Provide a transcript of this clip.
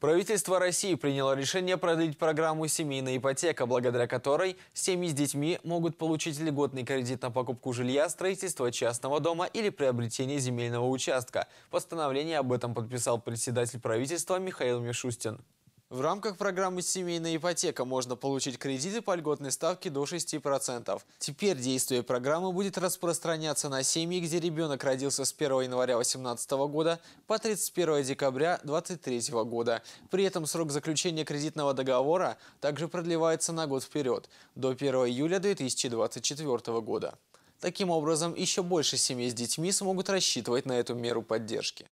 Правительство России приняло решение продлить программу «Семейная ипотека», благодаря которой семьи с детьми могут получить льготный кредит на покупку жилья, строительство частного дома или приобретение земельного участка. Постановление об этом подписал председатель правительства Михаил Мишустин. В рамках программы «Семейная ипотека» можно получить кредиты по льготной ставке до 6%. Теперь действие программы будет распространяться на семьи, где ребенок родился с 1 января 2018 года по 31 декабря 2023 года. При этом срок заключения кредитного договора также продлевается на год вперед, до 1 июля 2024 года. Таким образом, еще больше семей с детьми смогут рассчитывать на эту меру поддержки.